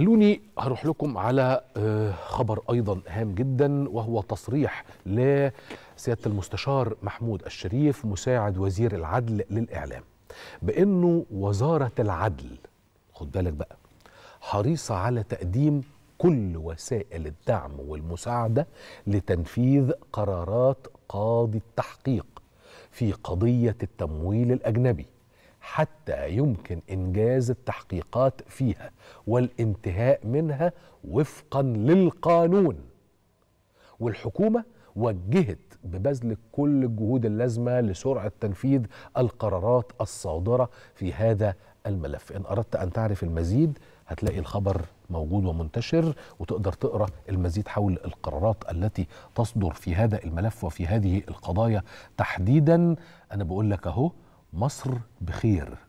خلوني هروح لكم على آه، خبر ايضا هام جدا وهو تصريح لسياده المستشار محمود الشريف مساعد وزير العدل للاعلام بانه وزاره العدل خد بالك بقى حريصه على تقديم كل وسائل الدعم والمساعده لتنفيذ قرارات قاضي التحقيق في قضيه التمويل الاجنبي حتى يمكن انجاز التحقيقات فيها والانتهاء منها وفقا للقانون والحكومه وجهت ببذل كل الجهود اللازمه لسرعه تنفيذ القرارات الصادره في هذا الملف ان اردت ان تعرف المزيد هتلاقي الخبر موجود ومنتشر وتقدر تقرا المزيد حول القرارات التي تصدر في هذا الملف وفي هذه القضايا تحديدا انا بقول لك اهو مصر بخير